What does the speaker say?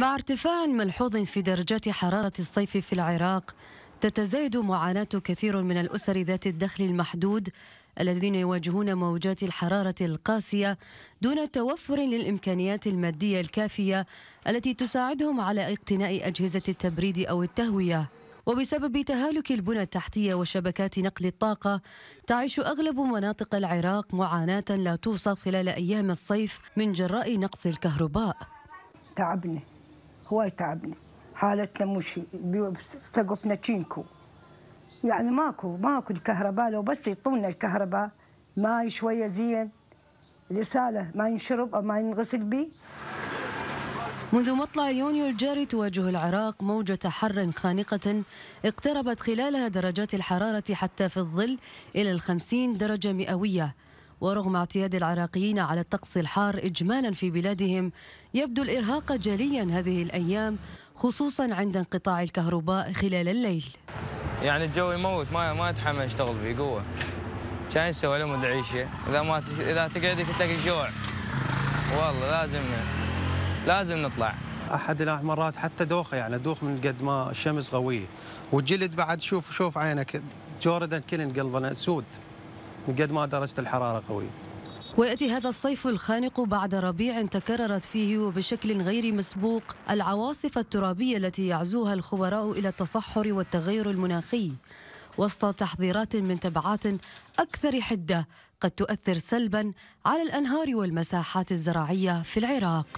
مع ارتفاع ملحوظ في درجات حرارة الصيف في العراق تتزايد معاناة كثير من الأسر ذات الدخل المحدود الذين يواجهون موجات الحرارة القاسية دون توفر للإمكانيات المادية الكافية التي تساعدهم على اقتناء أجهزة التبريد أو التهوية وبسبب تهالك البنى التحتية وشبكات نقل الطاقة تعيش أغلب مناطق العراق معاناة لا توصف خلال أيام الصيف من جراء نقص الكهرباء تعبنا هواي تعبنا حالتنا مش سقفنا تشينكو يعني ماكو ماكو الكهرباء لو بس يعطونا الكهرباء ماي شويه زين رساله ما ينشرب او ما ينغسل به منذ مطلع يونيو الجاري تواجه العراق موجة حر خانقة اقتربت خلالها درجات الحرارة حتى في الظل إلى الخمسين درجة مئوية ورغم اعتياد العراقيين على الطقس الحار إجمالا في بلادهم يبدو الإرهاق جليا هذه الأيام خصوصا عند انقطاع الكهرباء خلال الليل يعني الجو يموت ما ما اتحمل اشتغل فيه قوه كان يسوي لهم العيشه اذا ما تش... اذا تقعد تلاقي جوع والله لازم لازم نطلع احد المرات حتى دوخه يعني دوخ من قد ما الشمس قويه والجلد بعد شوف شوف عينك جوردن كلن قلبنا سود قد ما درجة الحرارة قوية وياتي هذا الصيف الخانق بعد ربيع تكررت فيه وبشكل غير مسبوق العواصف الترابيه التي يعزوها الخبراء الى التصحر والتغير المناخي وسط تحذيرات من تبعات اكثر حده قد تؤثر سلبا على الانهار والمساحات الزراعيه في العراق